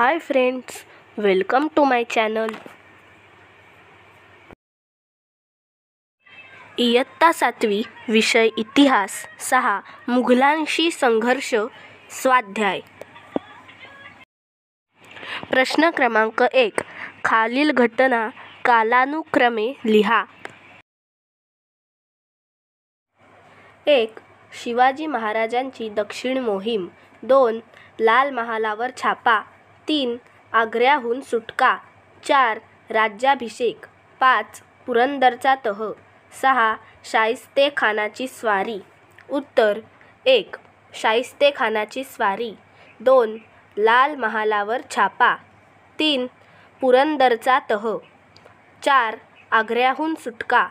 High friends welcome to my channel इयत्ता सातवी विषय इतिहास सहा मुघलांशी संघर्ष स्वाध्याय प्रश्न क्रमांक एक खालील घटना कालानुक्रमे लिहा एक शिवाजी महाराजांची दक्षिण मोहीम दोन लाल महालावर छापा तीन आग्र्याहून सुटका चार राज्याभिषेक पाच पुरंदरचा तह सहा खानाची स्वारी उत्तर एक खानाची स्वारी दोन लाल महालावर छापा तीन पुरंदरचा तह चार आग्र्याहून सुटका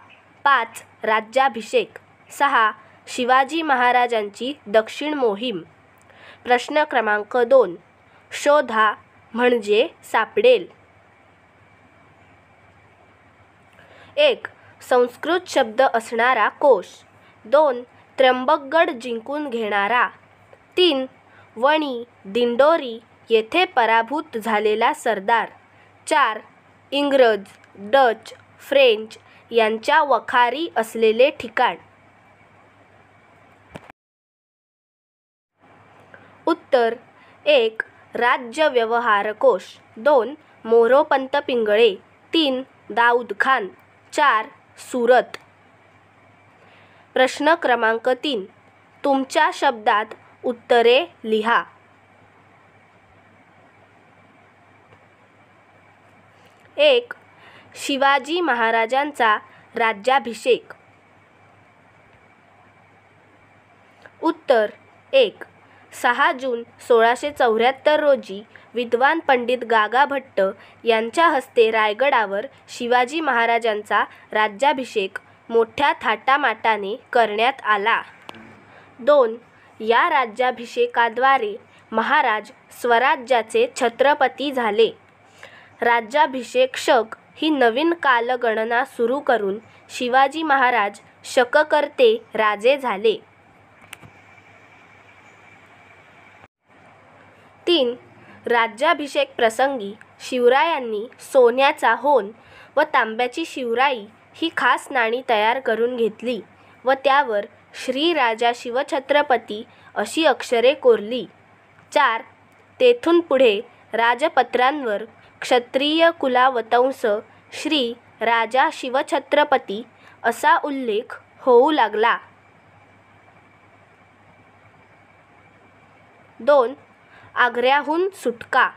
पाच राज्याभिषेक सहा शिवाजी महाराजांची दक्षिण मोहीम प्रश्न क्रमांक दोन शोधा म्हणजे सापडेल एक संस्कृत शब्द असणारा कोश दोन त्र्यंबकगड जिंकून घेणारा तीन वणी दिंडोरी येथे पराभूत झालेला सरदार चार इंग्रज डच फ्रेंच यांच्या वखारी असलेले ठिकाण उत्तर एक राज्य व्यवहार कोश दोन मोरोपंत पिंगळे तीन दाऊद खान चार सुरत प्रश्न क्रमांक तीन तुमच्या शब्दात उत्तरे लिहा एक शिवाजी महाराजांचा राज्याभिषेक उत्तर एक सहा जून सोळाशे चौऱ्याहत्तर रोजी विद्वान पंडित गागा भट्ट यांच्या हस्ते रायगडावर शिवाजी महाराजांचा राज्याभिषेक मोठ्या थाटामाटाने करण्यात आला दोन या राज्याभिषेकाद्वारे महाराज स्वराज्याचे छत्रपती झाले शक ही नवीन कालगणना सुरू करून शिवाजी महाराज शककर्ते राजे झाले तीन राज्याभिषेक प्रसंगी शिवरायांनी सोन्याचा होन व तांब्याची शिवराई ही खास नाणी तयार करून घेतली व त्यावर श्री राजा शिवछत्रपती अशी अक्षरे कोरली चार तेथून पुढे राजपत्रांवर क्षत्रिय कुलावतंस श्री राजा शिवछत्रपती असा उल्लेख होऊ लागला दोन आग्र्याहून सुटका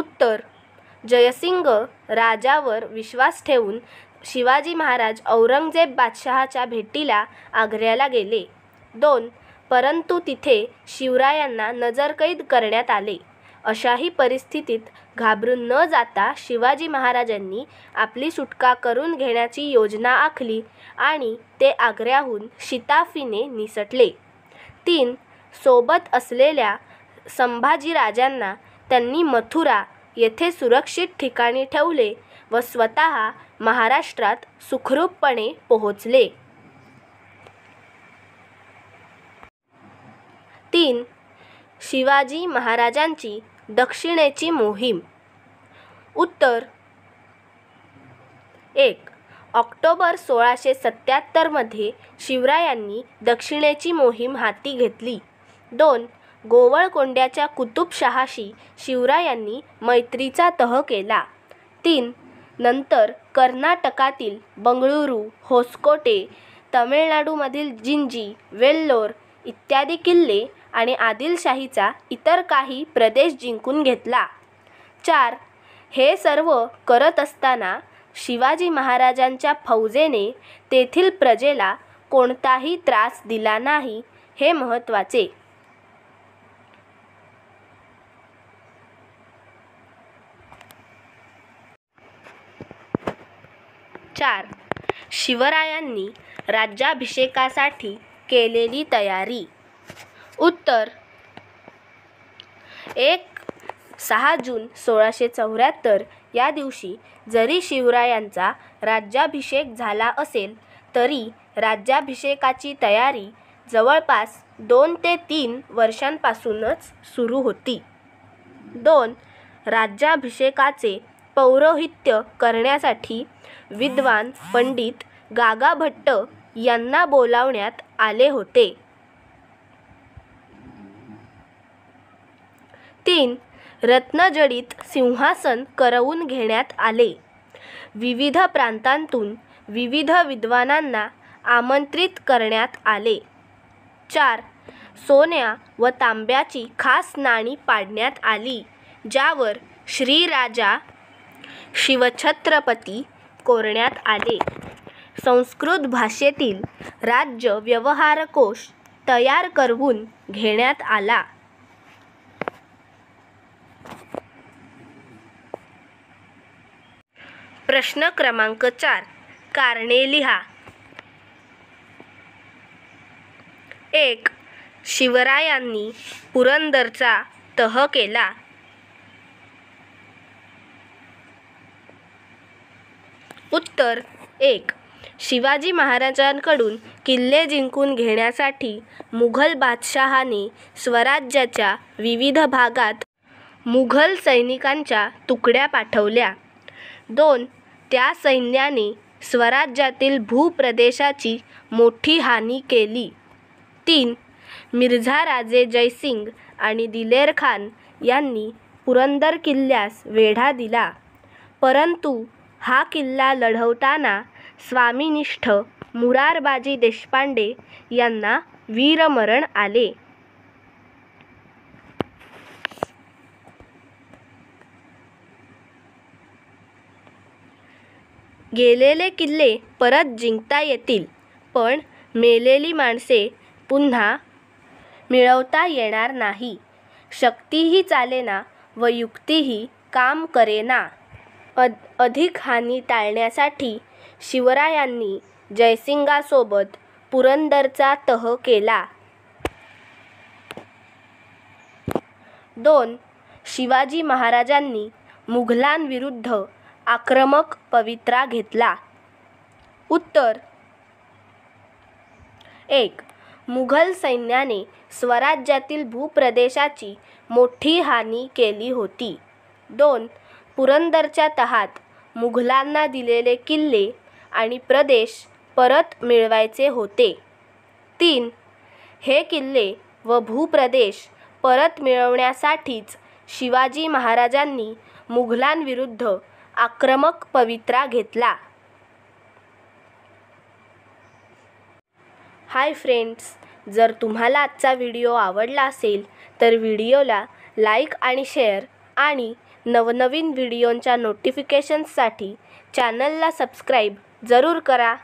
उत्तर जयसिंग राजावर विश्वास ठेवून शिवाजी महाराज औरंगजेब बादशहाच्या भेटीला आग्र्याला गेले दोन परंतु तिथे शिवरायांना नजरकैद करण्यात आले अशाही परिस्थितीत घाबरून न जाता शिवाजी महाराजांनी आपली सुटका करून घेण्याची योजना आखली आणि ते आग्र्याहून शिताफीने निसटले तीन सोबत असलेल्या संभाजीराजांना त्यांनी मथुरा येथे सुरक्षित ठिकाणी ठेवले व स्वतः महाराष्ट्रात सुखरूपपणे पोहोचले. तीन शिवाजी महाराजांची दक्षिणेची मोहीम उत्तर एक ऑक्टोबर सोळाशे सत्याहत्तरमध्ये शिवरायांनी दक्षिणेची मोहीम हाती घेतली दोन गोवळकोंड्याच्या कुतुबशहाशी शिवरायांनी मैत्रीचा तह केला तीन नंतर कर्नाटकातील बंगळुरू होसकोटे तमिळनाडूमधील जिंजी वेल्लोर इत्यादी किल्ले आणि आदिलशाहीचा इतर काही प्रदेश जिंकून घेतला चार हे सर्व करत असताना शिवाजी महाराजांच्या फौजेने तेथील प्रजेला कोणताही त्रास दिला नाही हे महत्वाचे. चार शिवरायांनी राज्याभिषेकासाठी केलेली तयारी उत्तर एक सहा जून सोळाशे चौऱ्याहत्तर या दिवशी जरी शिवरायांचा राज्याभिषेक झाला असेल तरी राज्याभिषेकाची तयारी जवळपास दोन ते तीन वर्षांपासूनच सुरू होती दोन राज्याभिषेकाचे पौरोहित्य करण्यासाठी विद्वान पंडित गागाभट्ट यांना बोलावण्यात आले होते तीन रत्नजडित सिंहासन करवून घेण्यात आले विविध प्रांतांतून विविध विद्वानांना आमंत्रित करण्यात आले चार सोन्या व तांब्याची खास नाणी पाडण्यात आली ज्यावर श्रीराजा शिवछत्रपती कोरण्यात आले संस्कृत भाषेतील राज्य व्यवहारकोश तयार करून घेण्यात आला प्रश्न क्रमांक चार कारणे लिहा एक शिवरायांनी पुरंदरचा तह केला उत्तर एक शिवाजी महाराजांकडून किल्ले जिंकून घेण्यासाठी मुघल बादशहाने स्वराज्याच्या विविध भागात मुघल सैनिकांच्या तुकड्या पाठवल्या दोन त्या सैन्याने स्वराज्यातील भूप्रदेशाची मोठी हानी केली. तीन मिर्झा राजे जयसिंग आणि दिलेर खान यांनी पुरंदर किल्ल्यास वेढा दिला. परंतु हा किल्ला लढवताना स्वामीनिष्ठ मुरारबाजी देशपांडे यांना वीरमरण आले. गेलेले किल्ले परत जिंकता येतील पण मेलेली माणसे पुन्हा मिळवता येणार नाही शक्तीही चालेना व युक्तीही काम करेना अद अधिक हानी टाळण्यासाठी शिवरायांनी जयसिंगासोबत पुरंदरचा तह केला दोन शिवाजी महाराजांनी मुघलांविरुद्ध आक्रमक पवित्रा घेतला उत्तर एक मुघल सैन्याने स्वराज्यातील भूप्रदेशाची मोठी हानी केली होती दोन पुरंदरच्या तहात मुघलांना दिलेले किल्ले आणि प्रदेश परत मिळवायचे होते तीन हे किल्ले व भूप्रदेश परत मिळवण्यासाठीच शिवाजी महाराजांनी मुघलांविरुद्ध आक्रमक पवित्रा घेतला हाय फ्रेंड्स जर तुम्हाला आजचा व्हिडिओ आवडला असेल तर व्हिडिओला लाईक आणि शेअर आणि नवनवीन व्हिडिओंच्या नोटिफिकेशन्ससाठी चॅनलला सबस्क्राईब जरूर करा